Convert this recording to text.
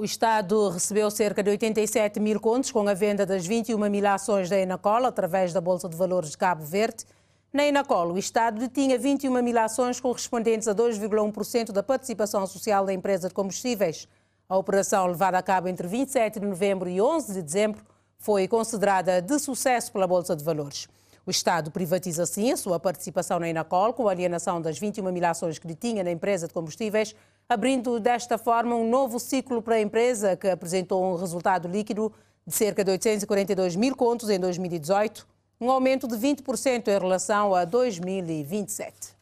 O Estado recebeu cerca de 87 mil contos com a venda das 21 mil ações da Enacol através da Bolsa de Valores de Cabo Verde. Na Enacol, o Estado detinha 21 mil ações correspondentes a 2,1% da participação social da empresa de combustíveis. A operação, levada a cabo entre 27 de novembro e 11 de dezembro, foi considerada de sucesso pela Bolsa de Valores. O Estado privatiza sim a sua participação na Inacol, com a alienação das 21 mil ações que lhe tinha na empresa de combustíveis, abrindo desta forma um novo ciclo para a empresa, que apresentou um resultado líquido de cerca de 842 mil contos em 2018, um aumento de 20% em relação a 2027.